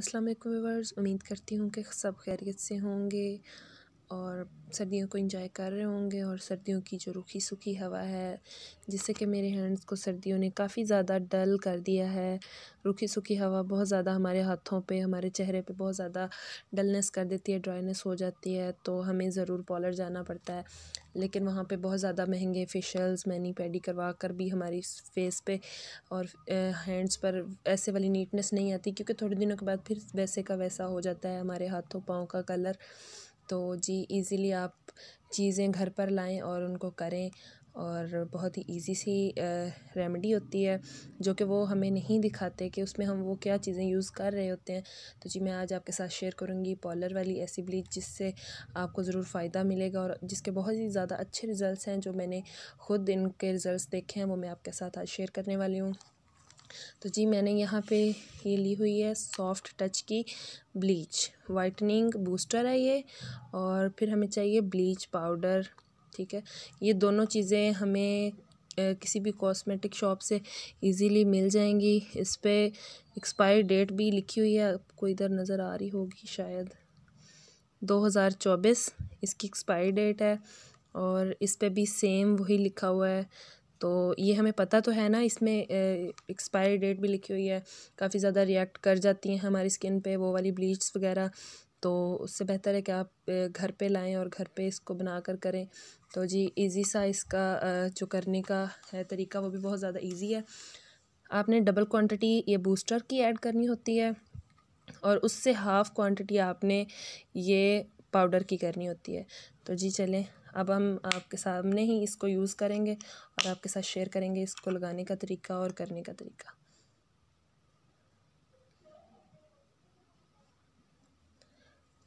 Aslam viewers उम्मीद करती हूँ कि सब खैरियत से होंगे और सर्दियों को इंजॉय कर रहे होंगे और सर्दियों की जो रूखी सूखी हवा है जिससे कि मेरे हैंड्स को सर्दियों ने काफ़ी ज़्यादा डल कर दिया है रूखी सूखी हवा बहुत ज़्यादा हमारे हाथों पे हमारे चेहरे पे बहुत ज़्यादा डलनेस कर देती है ड्राइनेस हो जाती है तो हमें ज़रूर पॉलर जाना पड़ता है लेकिन वहाँ पर बहुत ज़्यादा महंगे फेशल्स मैनी पैडी करवा कर भी हमारी फेस पर और हैंड्स पर ऐसे वाली नीटनेस नहीं आती क्योंकि थोड़े दिनों के बाद फिर वैसे का वैसा हो जाता है हमारे हाथों पाँव का कलर तो जी इजीली आप चीज़ें घर पर लाएँ और उनको करें और बहुत ही ईज़ी सी रेमेडी होती है जो कि वो हमें नहीं दिखाते कि उसमें हम वो क्या चीज़ें यूज़ कर रहे होते हैं तो जी मैं आज आपके साथ शेयर करूँगी पॉलर वाली ऐसी ब्लीच जिससे आपको ज़रूर फ़ायदा मिलेगा और जिसके बहुत ही ज़्यादा अच्छे रिज़ल्ट हैं जो मैंने ख़ुद इनके रिज़ल्ट देखे हैं वो मैं आपके साथ आज शेयर करने वाली हूँ तो जी मैंने यहाँ पे ये ली हुई है सॉफ्ट टच की ब्लीच वाइटनिंग बूस्टर है ये और फिर हमें चाहिए ब्लीच पाउडर ठीक है ये दोनों चीज़ें हमें किसी भी कॉस्मेटिक शॉप से इजीली मिल जाएंगी इस पर एक्सपायर डेट भी लिखी हुई है आपको इधर नज़र आ रही होगी शायद 2024 इसकी एक्सपायरी डेट है और इस पर भी सेम वही लिखा हुआ है तो ये हमें पता तो है ना इसमें एक्सपायरी डेट भी लिखी हुई है काफ़ी ज़्यादा रिएक्ट कर जाती हैं हमारी स्किन पे वो वाली ब्लीच वगैरह तो उससे बेहतर है कि आप घर पे लाएं और घर पे इसको बना कर करें तो जी इजी सा इसका जो करने का है तरीका वो भी बहुत ज़्यादा ईजी है आपने डबल क्वान्टिटी ये बूस्टर की ऐड करनी होती है और उससे हाफ़ क्वांटिटी आपने ये पाउडर की करनी होती है तो जी चलें अब हम आपके सामने ही इसको यूज़ करेंगे और आपके साथ शेयर करेंगे इसको लगाने का तरीका और करने का तरीका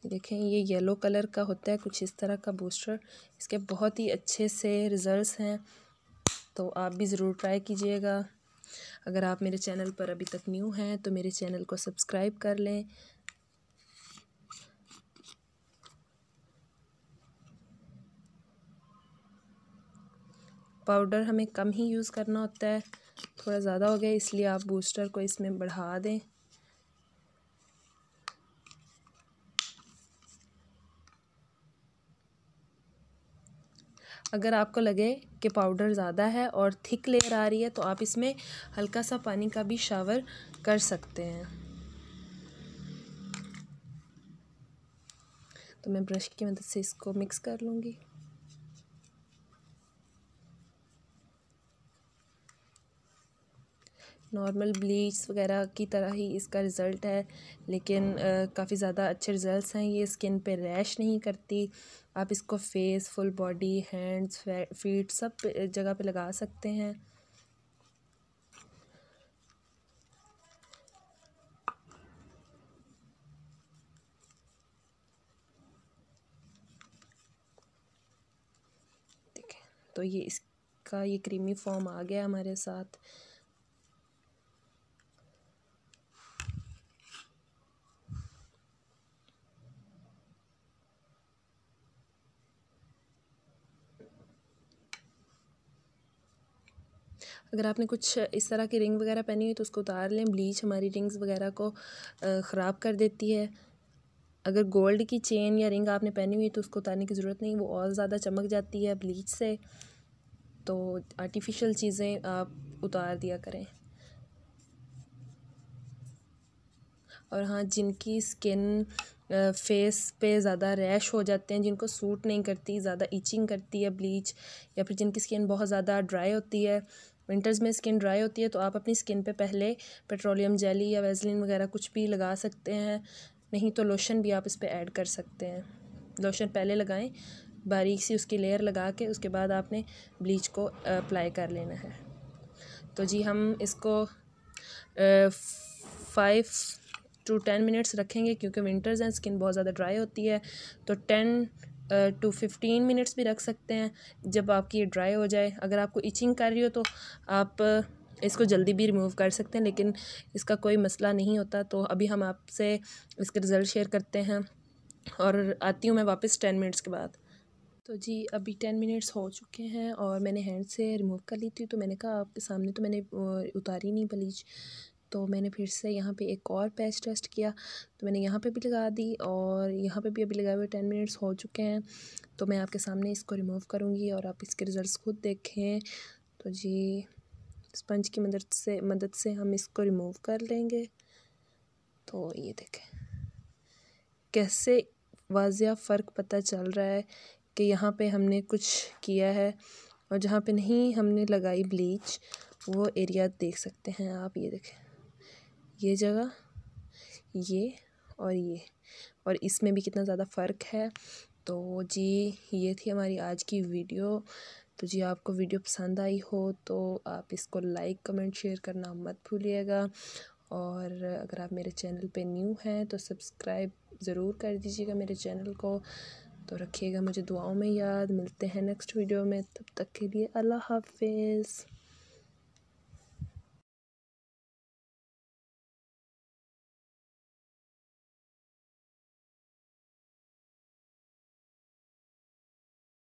देखें ये येलो कलर का होता है कुछ इस तरह का बूस्टर इसके बहुत ही अच्छे से रिज़ल्ट्स हैं तो आप भी ज़रूर ट्राई कीजिएगा अगर आप मेरे चैनल पर अभी तक न्यू हैं तो मेरे चैनल को सब्सक्राइब कर लें पाउडर हमें कम ही यूज़ करना होता है थोड़ा ज़्यादा हो गया इसलिए आप बूस्टर को इसमें बढ़ा दें अगर आपको लगे कि पाउडर ज़्यादा है और थिक लेयर आ रही है तो आप इसमें हल्का सा पानी का भी शावर कर सकते हैं तो मैं ब्रश की मदद से इसको मिक्स कर लूँगी नॉर्मल ब्लीच वगैरह की तरह ही इसका रिज़ल्ट है लेकिन काफ़ी ज़्यादा अच्छे रिजल्ट्स हैं ये स्किन पे रैश नहीं करती आप इसको face full body hands feet सब जगह पे लगा सकते हैं तो ये इसका ये क्रीमी फॉर्म आ गया हमारे साथ अगर आपने कुछ इस तरह की रिंग वगैरह पहनी हुई तो उसको उतार लें ब्लीच हमारी रिंग्स वगैरह को ख़राब कर देती है अगर गोल्ड की चेन या रिंग आपने पहनी हुई तो उसको उतारने की ज़रूरत नहीं वो और ज़्यादा चमक जाती है ब्लीच से तो आर्टिफिशियल चीज़ें आप उतार दिया करें और हाँ जिनकी स्किन फेस पे ज़्यादा रैश हो जाते हैं जिनको सूट नहीं करती ज़्यादा इचिंग करती है ब्लीच या फिर जिनकी स्किन बहुत ज़्यादा ड्राई होती है विंटर्स में स्किन ड्राई होती है तो आप अपनी स्किन पे पहले पेट्रोलियम जेली या वेजलिन वगैरह कुछ भी लगा सकते हैं नहीं तो लोशन भी आप इस पर ऐड कर सकते हैं लोशन पहले लगाएं बारीक सी उसकी लेयर लगा के उसके बाद आपने ब्लीच को अप्लाई कर लेना है तो जी हम इसको फाइव टू टेन मिनट्स रखेंगे क्योंकि विंटर्स हैं स्किन बहुत ज़्यादा ड्राई होती है तो टेन टू फिफ्टीन मिनट्स भी रख सकते हैं जब आपकी ये ड्राई हो जाए अगर आपको इचिंग कर रही हो तो आप इसको जल्दी भी रिमूव कर सकते हैं लेकिन इसका कोई मसला नहीं होता तो अभी हम आपसे इसके रिज़ल्ट शेयर करते हैं और आती हूँ मैं वापस टेन मिनट्स के बाद तो जी अभी टेन मिनट्स हो चुके हैं और मैंने हैंड से रिमूव कर ली थी तो मैंने कहा आपके सामने तो मैंने उतारी नहीं ब्लीच तो मैंने फिर से यहाँ पे एक और पैच टेस्ट किया तो मैंने यहाँ पे भी लगा दी और यहाँ पे भी अभी लगाए हुए टेन मिनट्स हो चुके हैं तो मैं आपके सामने इसको रिमूव करूँगी और आप इसके रिज़ल्ट खुद देखें तो जी स्पंज की मदद से मदद से हम इसको रिमूव कर लेंगे तो ये देखें कैसे वाजिया फ़र्क पता चल रहा है कि यहाँ पे हमने कुछ किया है और जहाँ पे नहीं हमने लगाई ब्लीच वो एरिया देख सकते हैं आप ये देखें ये जगह ये और ये और इसमें भी कितना ज़्यादा फ़र्क है तो जी ये थी हमारी आज की वीडियो तो जी आपको वीडियो पसंद आई हो तो आप इसको लाइक कमेंट शेयर करना मत भूलिएगा और अगर आप मेरे चैनल पे न्यू हैं तो सब्सक्राइब ज़रूर कर दीजिएगा मेरे चैनल को तो रखिएगा मुझे दुआओं में याद मिलते हैं नेक्स्ट वीडियो में तब तक के लिए अल्लाह हाफिज़